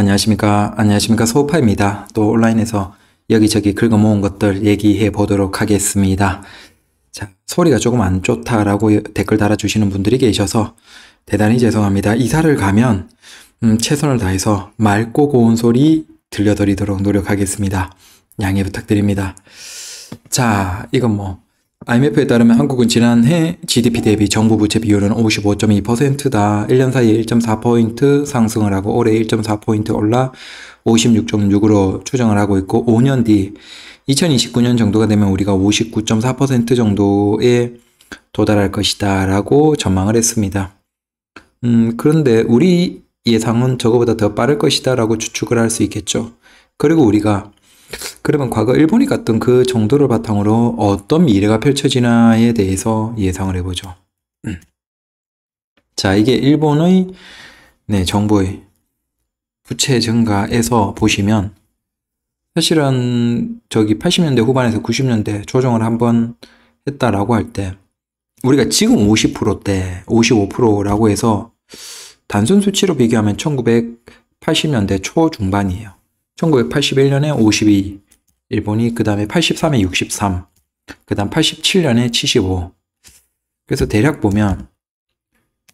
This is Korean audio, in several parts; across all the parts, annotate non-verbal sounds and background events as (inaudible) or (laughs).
안녕하십니까. 안녕하십니까. 소파입니다. 또 온라인에서 여기저기 긁어모은 것들 얘기해 보도록 하겠습니다. 자, 소리가 조금 안 좋다라고 댓글 달아주시는 분들이 계셔서 대단히 죄송합니다. 이사를 가면 음, 최선을 다해서 맑고 고운 소리 들려드리도록 노력하겠습니다. 양해 부탁드립니다. 자, 이건 뭐 IMF에 따르면 한국은 지난해 GDP 대비 정부 부채 비율은 55.2%다. 1년 사이에 1.4포인트 상승을 하고 올해 1.4포인트 올라 56.6으로 추정을 하고 있고 5년 뒤 2029년 정도가 되면 우리가 59.4% 정도에 도달할 것이다 라고 전망을 했습니다. 음, 그런데 우리 예상은 저거보다 더 빠를 것이다 라고 추측을 할 수 있겠죠. 그리고 우리가 그러면 과거 일본이 갔던 그 정도를 바탕으로 어떤 미래가 펼쳐지나에 대해서 예상을 해보죠. 음. 자, 이게 일본의 네, 정부의 부채 증가에서 보시면 사실은 저기 80년대 후반에서 90년대 조정을 한번 했다라고 할 때 우리가 지금 50%대 55%라고 해서 단순 수치로 비교하면 1980년대 초중반이에요. 1981년에 52, 일본이 그 다음에 83에 63, 그 다음 87년에 75. 그래서 대략 보면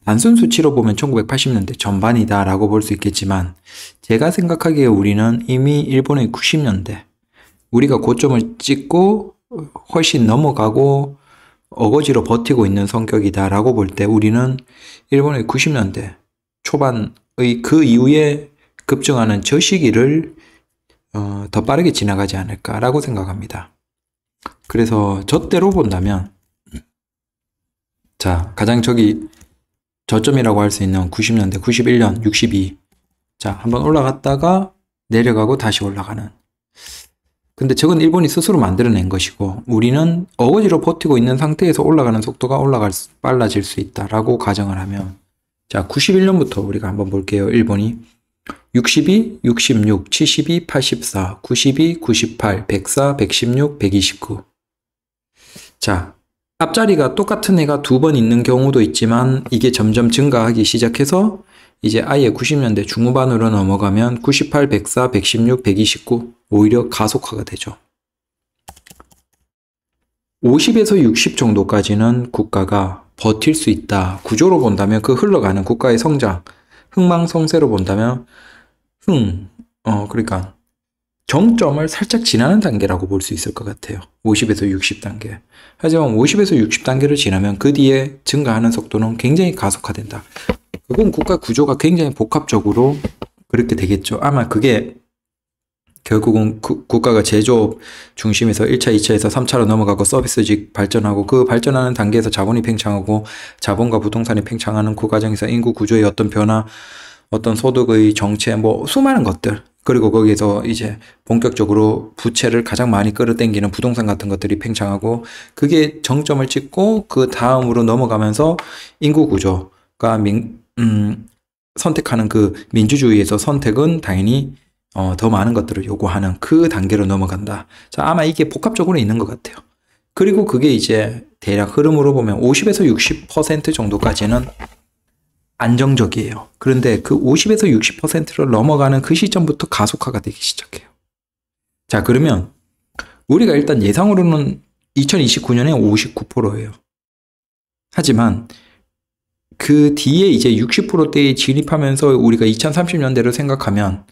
단순 수치로 보면 1980년대 전반이다 라고 볼 수 있겠지만 제가 생각하기에 우리는 이미 일본의 90년대 우리가 고점을 찍고 훨씬 넘어가고 어거지로 버티고 있는 성격이다 라고 볼 때 우리는 일본의 90년대 초반의 그 이후에 급증하는 저 시기를 어, 더 빠르게 지나가지 않을까라고 생각합니다. 그래서 저 때로 본다면 자 가장 저기 저점이라고 할 수 있는 90년대, 91년, 62. 자, 한번 올라갔다가 내려가고 다시 올라가는. 근데 저건 일본이 스스로 만들어낸 것이고 우리는 어거지로 버티고 있는 상태에서 올라가는 속도가 올라갈 빨라질 수 있다라고 가정을 하면 자, 91년부터 우리가 한번 볼게요. 일본이 62, 66, 72, 84, 92, 98, 104, 116, 129. 자, 앞자리가 똑같은 해가 두 번 있는 경우도 있지만 이게 점점 증가하기 시작해서 이제 아예 90년대 중후반으로 넘어가면 98, 104, 116, 129 오히려 가속화가 되죠. 50에서 60 정도까지는 국가가 버틸 수 있다. 구조로 본다면 그 흘러가는 국가의 성장, 흥망성세로 본다면 흉, 음. 어, 그러니까 정점을 살짝 지나는 단계라고 볼 수 있을 것 같아요. 50에서 60단계. 하지만 50에서 60단계를 지나면 그 뒤에 증가하는 속도는 굉장히 가속화된다. 그건 국가 구조가 굉장히 복합적으로 그렇게 되겠죠. 아마 그게 결국은 구, 국가가 제조업 중심에서 1차, 2차에서 3차로 넘어가고 서비스직 발전하고 그 발전하는 단계에서 자본이 팽창하고 자본과 부동산이 팽창하는 그 과정에서 인구 구조의 어떤 변화 어떤 소득의 정체, 뭐 수많은 것들. 그리고 거기에서 이제 본격적으로 부채를 가장 많이 끌어당기는 부동산 같은 것들이 팽창하고 그게 정점을 찍고 그 다음으로 넘어가면서 인구 구조가 민, 음, 선택하는 그 민주주의에서 선택은 당연히 어, 더 많은 것들을 요구하는 그 단계로 넘어간다. 자, 아마 이게 복합적으로 있는 것 같아요. 그리고 그게 이제 대략 흐름으로 보면 50에서 60% 정도까지는 안정적이에요. 그런데 그 50에서 60%를 넘어가는 그 시점부터 가속화가 되기 시작해요. 자, 그러면 우리가 일단 예상으로는 2029년에 59%예요. 하지만 그 뒤에 이제 60%대에 진입하면서 우리가 2030년대를 생각하면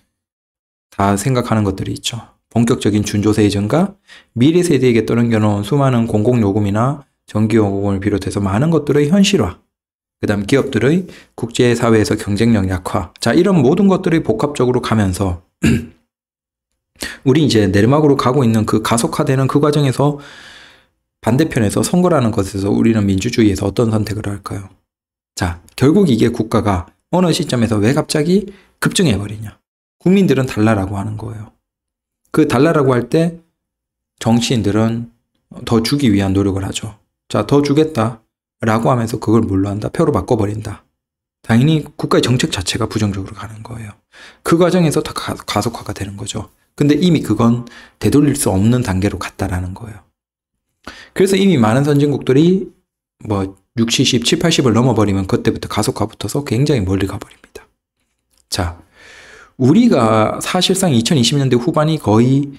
다 생각하는 것들이 있죠. 본격적인 준조세의 증가, 미래 세대에게 떠넘겨놓은 수많은 공공요금이나 전기요금을 비롯해서 많은 것들의 현실화, 그 다음 기업들의 국제사회에서 경쟁력 약화. 자, 이런 모든 것들이 복합적으로 가면서, (clears throat) 우리 이제 내리막으로 가고 있는 그 가속화되는 그 과정에서 반대편에서 선거라는 것에서 우리는 민주주의에서 어떤 선택을 할까요? 자, 결국 이게 국가가 어느 시점에서 왜 갑자기 급증해버리냐. 국민들은 달라라고 하는 거예요. 그 달라라고 할 때 정치인들은 더 주기 위한 노력을 하죠. 자, 더 주겠다. 라고 하면서 그걸 뭘로 한다? 표로 바꿔버린다. 당연히 국가의 정책 자체가 부정적으로 가는 거예요. 그 과정에서 다 가속화가 되는 거죠. 근데 이미 그건 되돌릴 수 없는 단계로 갔다라는 거예요. 그래서 이미 많은 선진국들이 뭐 60, 7 7 80을 넘어버리면 그때부터 가속화 붙어서 굉장히 멀리 가버립니다. 자, 우리가 사실상 2020년대 후반이 거의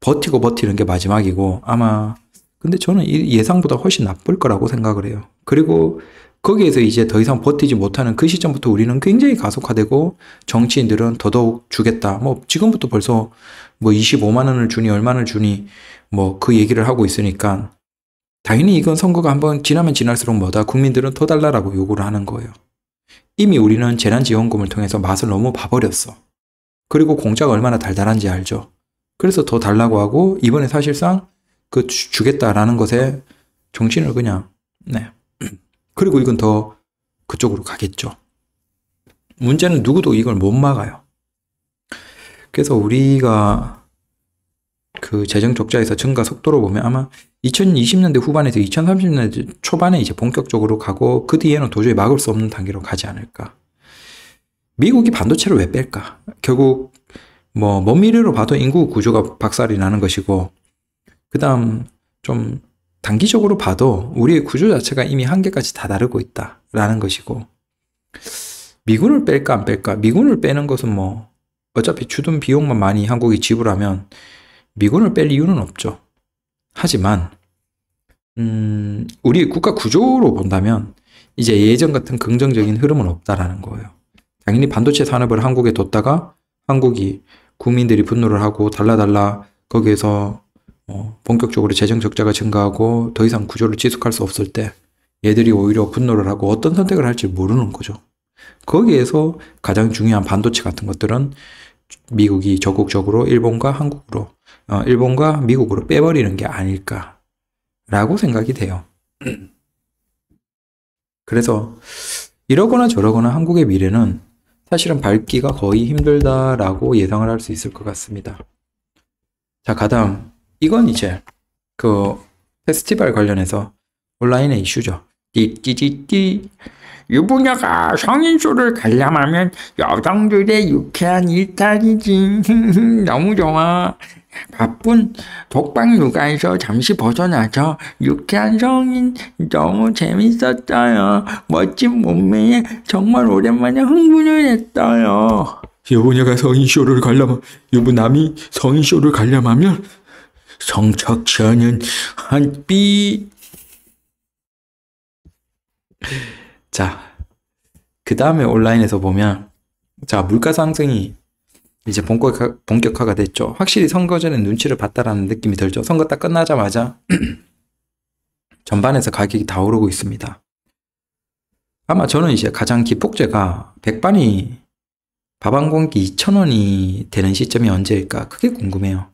버티고 버티는 게 마지막이고 아마 근데 저는 예상보다 훨씬 나쁠 거라고 생각을 해요. 그리고 거기에서 이제 더 이상 버티지 못하는 그 시점부터 우리는 굉장히 가속화되고 정치인들은 더더욱 주겠다. 뭐 지금부터 벌써 뭐 25만 원을 주니 얼마를 주니 뭐 그 얘기를 하고 있으니까 당연히 이건 선거가 한번 지나면 지날수록 뭐다 국민들은 더 달라라고 요구를 하는 거예요. 이미 우리는 재난지원금을 통해서 맛을 너무 봐버렸어. 그리고 공짜가 얼마나 달달한지 알죠. 그래서 더 달라고 하고 이번에 사실상 그 주겠다라는 것에 정신을 그냥 네. (clears throat) 그리고 이건 더 그쪽으로 가겠죠. 문제는 누구도 이걸 못 막아요. 그래서 우리가 그 재정 적자에서 증가 속도로 보면 아마 2020년대 후반에서 2030년대 초반에 이제 본격적으로 가고 그 뒤에는 도저히 막을 수 없는 단계로 가지 않을까. 미국이 반도체를 왜 뺄까? 결국 뭐먼 미래로 봐도 인구 구조가 박살이 나는 것이고 그 다음 좀 단기적으로 봐도 우리의 구조 자체가 이미 한계까지 다 다르고 있다라는 것이고 미군을 뺄까 안 뺄까 미군을 빼는 것은 뭐 어차피 주둔 비용만 많이 한국이 지불하면 미군을 뺄 이유는 없죠. 하지만 음, 우리 국가 구조로 본다면 이제 예전 같은 긍정적인 흐름은 없다라는 거예요. 당연히 반도체 산업을 한국에 뒀다가 한국이 국민들이 분노를 하고 달라달라 거기에서 어, 본격적으로 재정 적자가 증가하고 더 이상 구조를 지속할 수 없을 때 얘들이 오히려 분노를 하고 어떤 선택을 할지 모르는 거죠. 거기에서 가장 중요한 반도체 같은 것들은 미국이 적극적으로 일본과 한국으로, 어, 일본과 미국으로 빼버리는 게 아닐까라고 생각이 돼요. (clears throat) 그래서 이러거나 저러거나 한국의 미래는 사실은 밝기가 거의 힘들다라고 예상을 할 수 있을 것 같습니다. 자, 가담. 그 이건 이제 그 페스티벌 관련해서 온라인의 이슈죠. 띠띠띠띠 유부녀가 성인수를 관람하면 여성들의 유쾌한 일탈이지. (laughs) 너무 좋아. 바쁜 독방 육아에서 잠시 벗어나서 유쾌한 성인 너무 재밌었어요. 멋진 몸매에 정말 오랜만에 흥분을 했어요. 유부녀가 성인쇼를 관람, 유부남이 성인쇼를 관람하면 성착치 않은 한 삐. 자, 그 다음에 온라인에서 보면 자 물가 상승이 이제 본격, 본격화가 됐죠. 확실히 선거 전에 눈치를 봤다라는 느낌이 들죠. 선거 딱 끝나자마자 (clears throat) 전반에서 가격이 다 오르고 있습니다. 아마 저는 이제 가장 기폭제가 백반이 밥 한 공기 2,000원이 되는 시점이 언제일까 그게 궁금해요.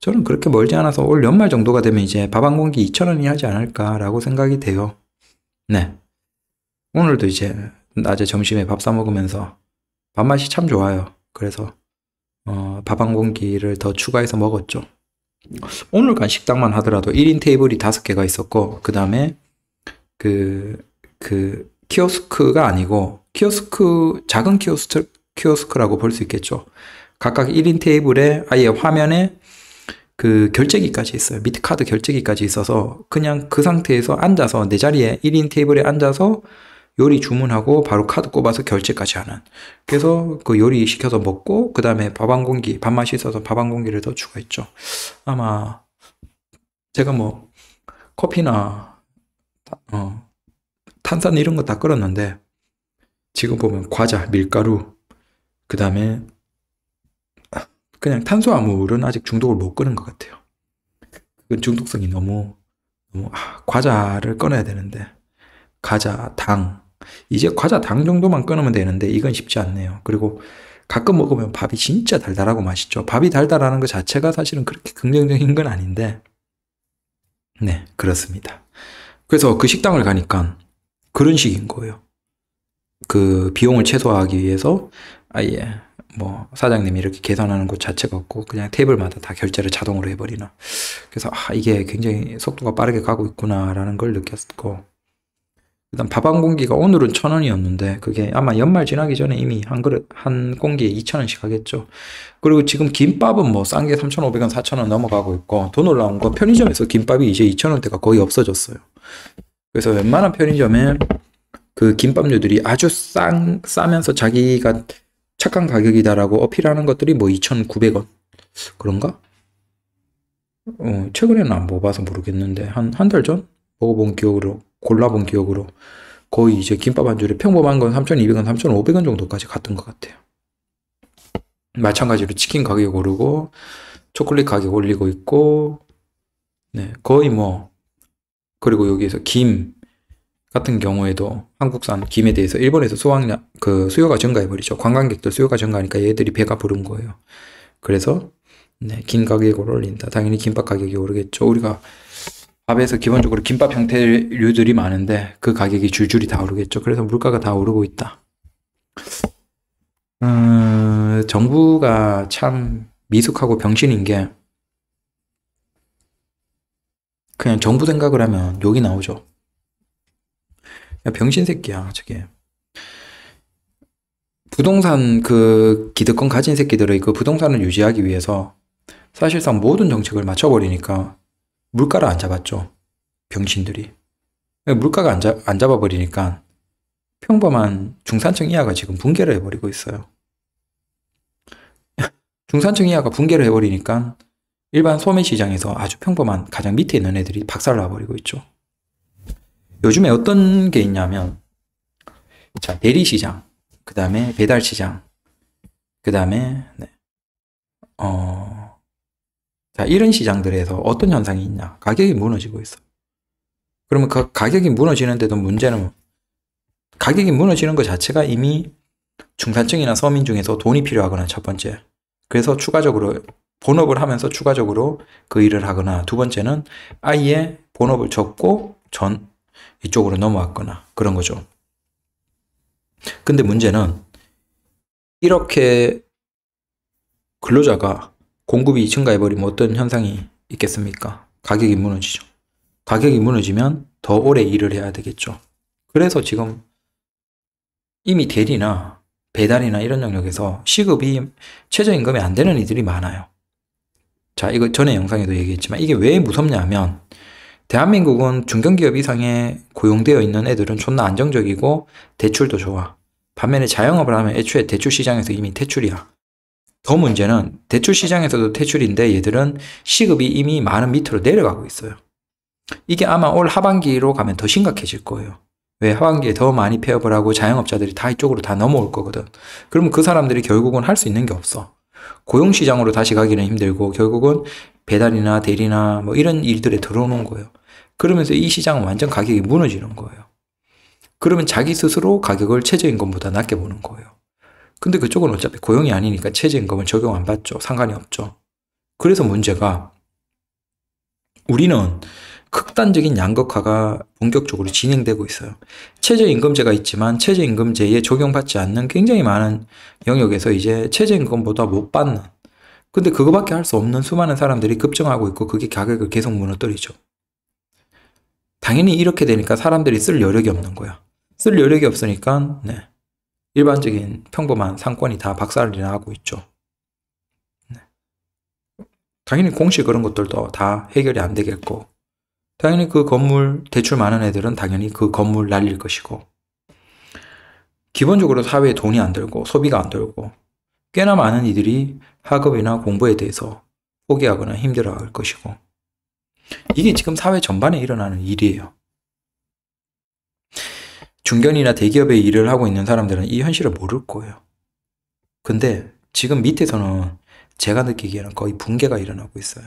저는 그렇게 멀지 않아서 올 연말 정도가 되면 이제 밥 한 공기 2,000원이 하지 않을까라고 생각이 돼요. 네. 오늘도 이제 낮에 점심에 밥 사 먹으면서 밥맛이 참 좋아요. 그래서 어, 밥한 공기를 더 추가해서 먹었죠. 오늘 간 식당만 하더라도 1인 테이블이 5개가 있었고 그다음에 그그 그 키오스크가 아니고 키오스크 작은 키오스 키오스크라고 볼 수 있겠죠. 각각 1인 테이블에 아예 화면에 그 결제기까지 있어요. 미트카드 결제기까지 있어서 그냥 그 상태에서 앉아서 내 자리에 1인 테이블에 앉아서 요리 주문하고 바로 카드 꼽아서 결제까지 하는. 그래서 그 요리 시켜서 먹고 그 다음에 밥 한 공기 밥맛이 있어서 밥 한 공기를 더 추가했죠. 아마 제가 뭐 커피나 어, 탄산 이런 거 다 끓었는데 지금 보면 과자, 밀가루, 그 다음에 그냥 탄수화물은 아직 중독을 못 끊은 것 같아요. 그건 중독성이 너무, 너무, 아, 과자를 꺼내야 되는데, 과자, 당. 이제 과자, 당 정도만 끊으면 되는데, 이건 쉽지 않네요. 그리고 가끔 먹으면 밥이 진짜 달달하고 맛있죠. 밥이 달달하는 것 자체가 사실은 그렇게 긍정적인 건 아닌데, 네, 그렇습니다. 그래서 그 식당을 가니까 그런 식인 거예요. 그 비용을 최소화하기 위해서 아예 뭐 사장님이 이렇게 계산하는 것 자체가 없고 그냥 테이블마다 다 결제를 자동으로 해버리나 그래서 아 이게 굉장히 속도가 빠르게 가고 있구나라는 걸 느꼈고 일단 밥 한 공기가 오늘은 천 원이었는데 그게 아마 연말 지나기 전에 이미 한 그릇 한 공기에 이천 원씩 하겠죠 그리고 지금 김밥은 뭐 싼 게 삼천 오백 원 사천 원 넘어가고 있고 돈 올라온 거 편의점에서 김밥이 이제 이천 원대가 거의 없어졌어요 그래서 웬만한 편의점에 그 김밥류들이 아주 싼 싸면서 자기가 착한 가격이다라고 어필하는 것들이 뭐 2,900원 그런가? 어, 최근에는 안 먹어봐서 모르겠는데 한 한 달 전 먹어본 기억으로 골라본 기억으로 거의 이제 김밥 한 줄에 평범한 건 3,200원, 3,500원 정도까지 갔던 것 같아요. 마찬가지로 치킨 가격 오르고 초콜릿 가격 올리고 있고 네 거의 뭐 그리고 여기에서 김 같은 경우에도 한국산 김에 대해서 일본에서 수확량 그 수요가 증가해 버리죠. 관광객들 수요가 증가하니까 얘들이 배가 부른 거예요. 그래서 네, 김 가격을 올린다. 당연히 김밥 가격이 오르겠죠. 우리가 밥에서 기본적으로 김밥 형태류들이 많은데 그 가격이 줄줄이 다 오르겠죠. 그래서 물가가 다 오르고 있다. 음, 정부가 참 미숙하고 병신인 게 그냥 정부 생각을 하면 욕이 나오죠. 병신 새끼야, 저게. 부동산 그 기득권 가진 새끼들의 그 부동산을 유지하기 위해서 사실상 모든 정책을 맞춰버리니까 물가를 안 잡았죠. 병신들이. 물가가 안, 잡, 안 잡아버리니까 평범한 중산층 이하가 지금 붕괴를 해버리고 있어요. (laughs) 중산층 이하가 붕괴를 해버리니까 일반 소매시장에서 아주 평범한 가장 밑에 있는 애들이 박살나버리고 있죠. 요즘에 어떤 게 있냐면 자 대리 시장, 그 다음에 배달 시장, 그 다음에 네. 어, 자 이런 시장들에서 어떤 현상이 있냐? 가격이 무너지고 있어. 그러면 그 가격이 무너지는데도 문제는 가격이 무너지는 것 자체가 이미 중산층이나 서민 중에서 돈이 필요하거나 첫 번째. 그래서 추가적으로 본업을 하면서 추가적으로 그 일을 하거나 두 번째는 아예 본업을 접고 전 이쪽으로 넘어왔거나 그런 거죠. 근데 문제는 이렇게 근로자가 공급이 증가해버리면 어떤 현상이 있겠습니까? 가격이 무너지죠. 가격이 무너지면 더 오래 일을 해야 되겠죠. 그래서 지금 이미 대리나 배달이나 이런 영역에서 시급이 최저임금이 안 되는 이들이 많아요. 자, 이거 전에 영상에도 얘기했지만 이게 왜 무섭냐 하면 대한민국은 중견기업 이상에 고용되어 있는 애들은 존나 안정적이고 대출도 좋아. 반면에 자영업을 하면 애초에 대출 시장에서 이미 퇴출이야. 더 문제는 대출 시장에서도 퇴출인데 얘들은 시급이 이미 많은 밑으로 내려가고 있어요. 이게 아마 올 하반기로 가면 더 심각해질 거예요. 왜 하반기에 더 많이 폐업을 하고 자영업자들이 다 이쪽으로 다 넘어올 거거든. 그러면 그 사람들이 결국은 할 수 있는 게 없어. 고용시장으로 다시 가기는 힘들고 결국은 배달이나 대리나 뭐 이런 일들에 들어오는 거예요. 그러면서 이 시장은 완전 가격이 무너지는 거예요. 그러면 자기 스스로 가격을 최저임금보다 낮게 보는 거예요. 근데 그쪽은 어차피 고용이 아니니까 최저임금을 적용 안 받죠. 상관이 없죠. 그래서 문제가 우리는 극단적인 양극화가 본격적으로 진행되고 있어요. 최저임금제가 있지만 최저임금제에 적용받지 않는 굉장히 많은 영역에서 이제 최저임금보다 못 받는 근데 그거밖에 할 수 없는 수많은 사람들이 급증하고 있고 그게 가격을 계속 무너뜨리죠. 당연히 이렇게 되니까 사람들이 쓸 여력이 없는 거야. 쓸 여력이 없으니까 네. 일반적인 평범한 상권이 다 박살이 나고 있죠. 네. 당연히 공식 그런 것들도 다 해결이 안 되겠고 당연히 그 건물 대출 많은 애들은 당연히 그 건물 날릴 것이고 기본적으로 사회에 돈이 안 들고 소비가 안 들고 꽤나 많은 이들이 학업이나 공부에 대해서 포기하거나 힘들어할 것이고 이게 지금 사회 전반에 일어나는 일이에요. 중견이나 대기업에 일을 하고 있는 사람들은 이 현실을 모를 거예요. 근데 지금 밑에서는 제가 느끼기에는 거의 붕괴가 일어나고 있어요.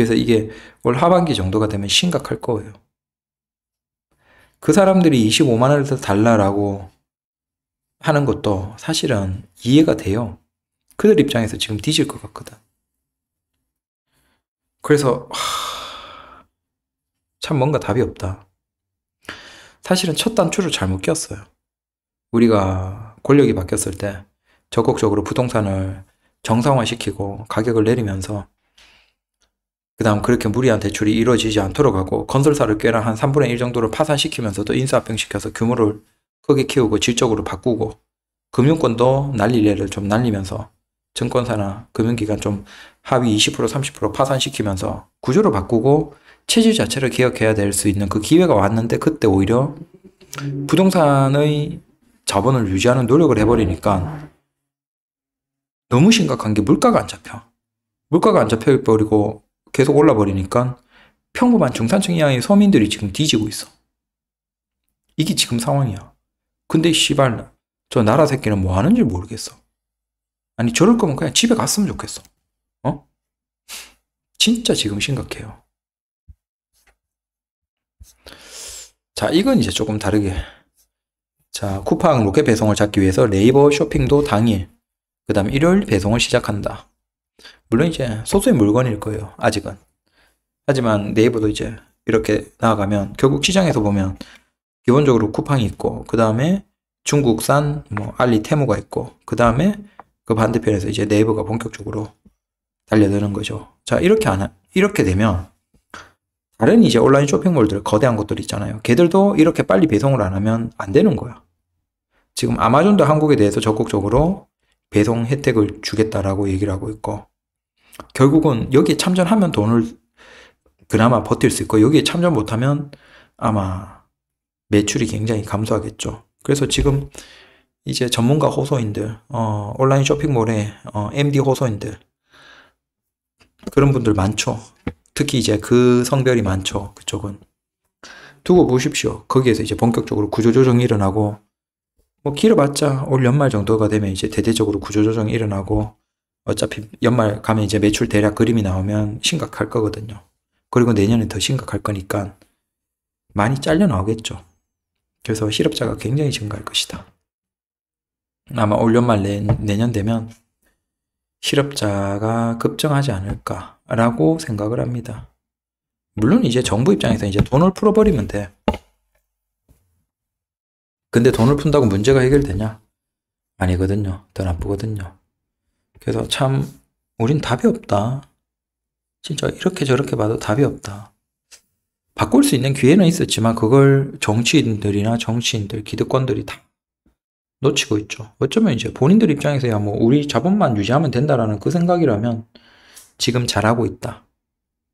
그래서 이게 올 하반기 정도가 되면 심각할 거예요. 그 사람들이 25만 원을 더 달라라고 하는 것도 사실은 이해가 돼요. 그들 입장에서 지금 뒤질 것 같거든. 그래서 하... 참 뭔가 답이 없다. 사실은 첫 단추를 잘못 꼈어요. 우리가 권력이 바뀌었을 때 적극적으로 부동산을 정상화시키고 가격을 내리면서 그 다음 그렇게 무리한 대출이 이루어지지 않도록 하고 건설사를 꽤나 한 3분의 1정도를 파산시키면서도 인수합병시켜서 규모를 크게 키우고 질적으로 바꾸고 금융권도 난리래를 좀 날리면서 증권사나 금융기관 좀 하위 20% 30% 파산시키면서 구조를 바꾸고 체질 자체를 개혁해야 될 수 있는 그 기회가 왔는데 그때 오히려 부동산의 자본을 유지하는 노력을 해버리니까 너무 심각한 게 물가가 안 잡혀. 물가가 안 잡혀버리고 계속 올라 버리니까 평범한 중산층 이하의 서민들이 지금 뒤지고 있어. 이게 지금 상황이야. 근데 씨발 저 나라 새끼는 뭐 하는지 모르겠어. 아니 저럴 거면 그냥 집에 갔으면 좋겠어. 어? 진짜 지금 심각해요. 자, 이건 이제 조금 다르게. 자, 쿠팡 로켓 배송을 잡기 위해서 네이버 쇼핑도 당일, 그 다음 일요일 배송을 시작한다. 물론 이제 소수의 물건일 거예요. 아직은. 하지만 네이버도 이제 이렇게 나아가면 결국 시장에서 보면 기본적으로 쿠팡이 있고 그 다음에 중국산 뭐 알리 테무가 있고 그 다음에 그 반대편에서 이제 네이버가 본격적으로 달려드는 거죠. 자 이렇게 안 하, 이렇게 되면 다른 이제 온라인 쇼핑몰들 거대한 것들 있잖아요. 걔들도 이렇게 빨리 배송을 안 하면 안 되는 거야. 지금 아마존도 한국에 대해서 적극적으로 배송 혜택을 주겠다라고 얘기를 하고 있고 결국은 여기에 참전하면 돈을 그나마 버틸 수 있고 여기에 참전 못하면 아마 매출이 굉장히 감소하겠죠. 그래서 지금 이제 전문가 호소인들, 어, 온라인 쇼핑몰의 어, MD 호소인들 그런 분들 많죠. 특히 이제 그 성별이 많죠. 그쪽은 두고 보십시오. 거기에서 이제 본격적으로 구조조정이 일어나고 뭐 길어봤자 올 연말 정도가 되면 이제 대대적으로 구조조정이 일어나고 어차피 연말 가면 이제 매출 대략 그림이 나오면 심각할 거거든요. 그리고 내년에 더 심각할 거니까 많이 잘려 나오겠죠. 그래서 실업자가 굉장히 증가할 것이다. 아마 올 연말 내, 내년 되면 실업자가 급증하지 않을까라고 생각을 합니다. 물론 이제 정부 입장에서 이제 돈을 풀어버리면 돼. 근데 돈을 푼다고 문제가 해결되냐? 아니거든요. 더 나쁘거든요. 그래서 참 우린 답이 없다. 진짜 이렇게 저렇게 봐도 답이 없다. 바꿀 수 있는 기회는 있었지만 그걸 정치인들이나 정치인들, 기득권들이 다 놓치고 있죠. 어쩌면 이제 본인들 입장에서야 뭐 우리 자본만 유지하면 된다라는 그 생각이라면 지금 잘하고 있다.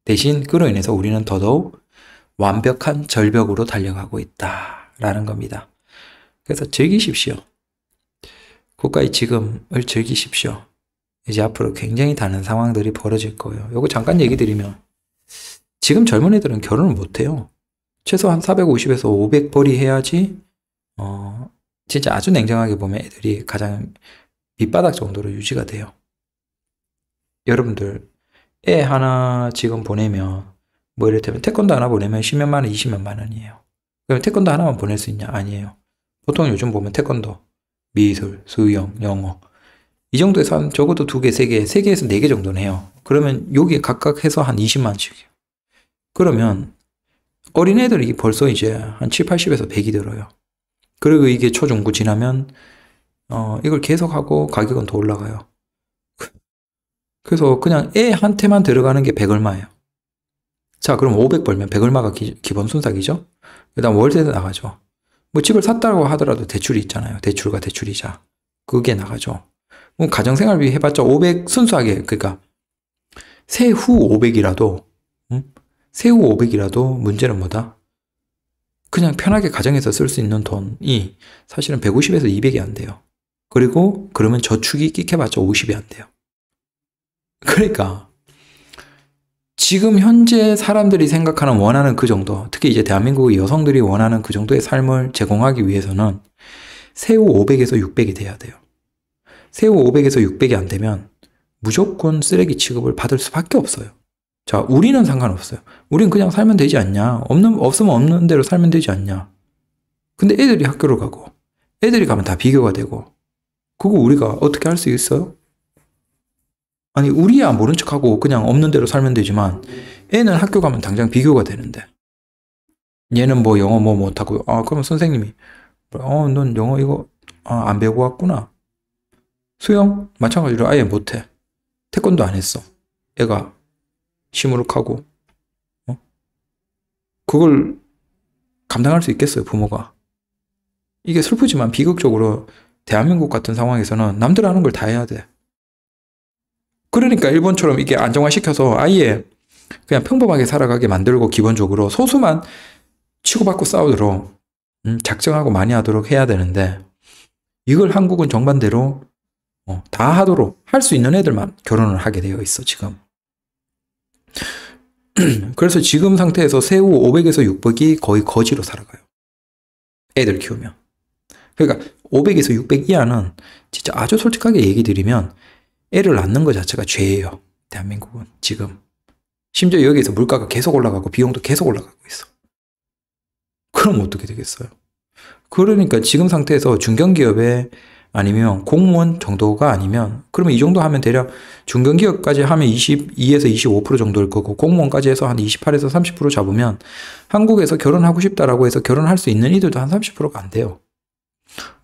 대신 그로 인해서 우리는 더더욱 완벽한 절벽으로 달려가고 있다. 라는 겁니다. 그래서 즐기십시오. 국가의 지금을 즐기십시오. 이제 앞으로 굉장히 다른 상황들이 벌어질 거예요. 요거 잠깐 얘기 드리면 지금 젊은 이들은 결혼을 못 해요. 최소 한 450에서 500 벌이 해야지 어 진짜 아주 냉정하게 보면 애들이 가장 밑바닥 정도로 유지가 돼요. 여러분들 애 하나 지금 보내면 뭐 이를테면 태권도 하나 보내면 10몇만 원, 20몇만 원이에요. 그럼 태권도 하나만 보낼 수 있냐? 아니에요. 보통 요즘 보면 태권도, 미술, 수영, 영어 이 정도에서 한 적어도 두 개, 세 개, 세 개에서 네 개 정도는 해요. 그러면 여기에 각각 해서 한 20만씩이요. 에 그러면 어린애들이 벌써 이제 한 7, 80에서 100이 들어요. 그리고 이게 초중고 지나면 어, 이걸 계속하고 가격은 더 올라가요. 그래서 그냥 애한테만 들어가는 게 100 얼마예요. 자, 그럼 500 벌면 100 얼마가 기, 본 순삭이죠? 그 다음 월세도 나가죠. 뭐 집을 샀다고 하더라도 대출이 있잖아요. 대출과 대출이자. 그게 나가죠. 뭐 가정생활비 해봤자 500 순수하게 그러니까 세후 500이라도 음? 세후 500이라도 문제는 뭐다? 그냥 편하게 가정에서 쓸 수 있는 돈이 사실은 150에서 200이 안 돼요. 그리고 그러면 저축이 끽해봤자 50이 안 돼요. 그러니까 지금 현재 사람들이 생각하는 원하는 그 정도, 특히 이제 대한민국 여성들이 원하는 그 정도의 삶을 제공하기 위해서는 세후 500에서 600이 돼야 돼요. 세후 500에서 600이 안 되면 무조건 쓰레기 취급을 받을 수밖에 없어요. 자, 우리는 상관없어요. 우린 그냥 살면 되지 않냐. 없는, 없으면 없는 대로 살면 되지 않냐. 근데 애들이 학교를 가고, 애들이 가면 다 비교가 되고, 그거 우리가 어떻게 할 수 있어요? 아니, 우리야 모른 척하고 그냥 없는 대로 살면 되지만, 애는 학교 가면 당장 비교가 되는데, 얘는 뭐 영어 뭐 못하고, 아, 그러면 선생님이, 어, 넌 영어 이거, 아, 안배워 왔구나. 수영? 마찬가지로 아예 못해. 태권도 안 했어. 애가 시무룩하고. 어? 그걸 감당할 수 있겠어요, 부모가. 이게 슬프지만 비극적으로 대한민국 같은 상황에서는 남들 하는 걸 다 해야 돼. 그러니까 일본처럼 이게 안정화시켜서 아예 그냥 평범하게 살아가게 만들고 기본적으로 소수만 치고받고 싸우도록 음, 작정하고 많이 하도록 해야 되는데 이걸 한국은 정반대로 어, 다 하도록 할 수 있는 애들만 결혼을 하게 되어 있어 지금. (clears throat) 그래서 지금 상태에서 새우 500에서 600이 거의 거지로 살아가요. 애들 키우면. 그러니까 500에서 600 이하는 진짜 아주 솔직하게 얘기 드리면 애를 낳는 것 자체가 죄예요. 대한민국은 지금. 심지어 여기에서 물가가 계속 올라가고 비용도 계속 올라가고 있어. 그럼 어떻게 되겠어요? 그러니까 지금 상태에서 중견기업에 아니면 공무원 정도가 아니면 그러면 이 정도 하면 대략 중견기업까지 하면 22에서 25% 정도일 거고 공무원까지 해서 한 28에서 30% 잡으면 한국에서 결혼하고 싶다라고 해서 결혼할 수 있는 이들도 한 30%가 안 돼요.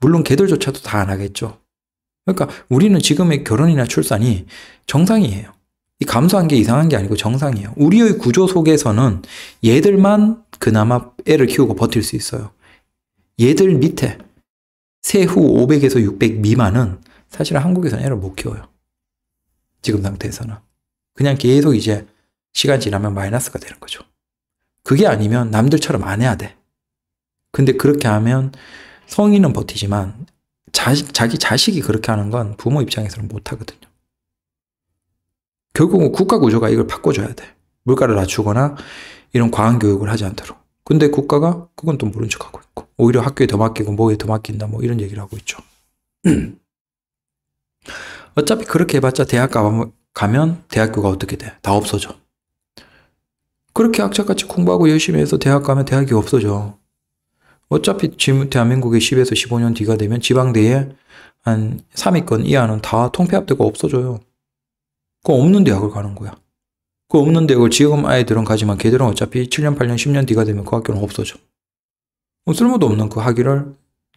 물론 개들조차도다 안 하겠죠. 그러니까 우리는 지금의 결혼이나 출산이 정상이에요. 이 감소한 게 이상한 게 아니고 정상이에요. 우리의 구조 속에서는 얘들만 그나마 애를 키우고 버틸 수 있어요. 얘들 밑에 세후 500에서 600 미만은 사실 한국에서는 애를 못 키워요. 지금 상태에서는. 그냥 계속 이제 시간 지나면 마이너스가 되는 거죠. 그게 아니면 남들처럼 안 해야 돼. 근데 그렇게 하면 성인은 버티지만 자, 자기 자식이 그렇게 하는 건 부모 입장에서는 못 하거든요. 결국은 국가 구조가 이걸 바꿔줘야 돼. 물가를 낮추거나 이런 과한 교육을 하지 않도록. 근데 국가가 그건 또 모른 척하고 있고. 오히려 학교에 더 맡기고 뭐에 더 맡긴다 뭐 이런 얘기를 하고 있죠. (clears throat) 어차피 그렇게 해봤자 대학 가면 대학교가 어떻게 돼? 다 없어져. 그렇게 학자같이 공부하고 열심히 해서 대학 가면 대학이 없어져. 어차피 지금 대한민국이 10에서 15년 뒤가 되면 지방대에 한 3위권 이하는 다 통폐합되고 없어져요. 그 없는 대학을 가는 거야. 그 없는 대학을 지금 아이들은 가지만 걔들은 어차피 7년, 8년, 10년 뒤가 되면 그 학교는 없어져. 뭐 쓸모도 없는 그 학위를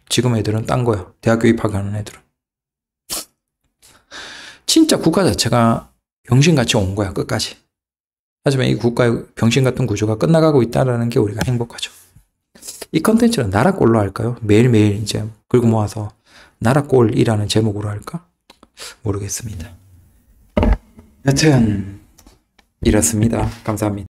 지금 애들은 딴 거야. 대학교 입학하는 애들은. 진짜 국가 자체가 병신같이 온 거야, 끝까지. 하지만 이 국가의 병신 같은 구조가 끝나가고 있다는 게 우리가 행복하죠. 이 컨텐츠는 나라 꼴로 할까요? 매일매일 이제 긁고 모아서 나라 꼴이라는 제목으로 할까? 모르겠습니다. 여튼, 이렇습니다. 감사합니다.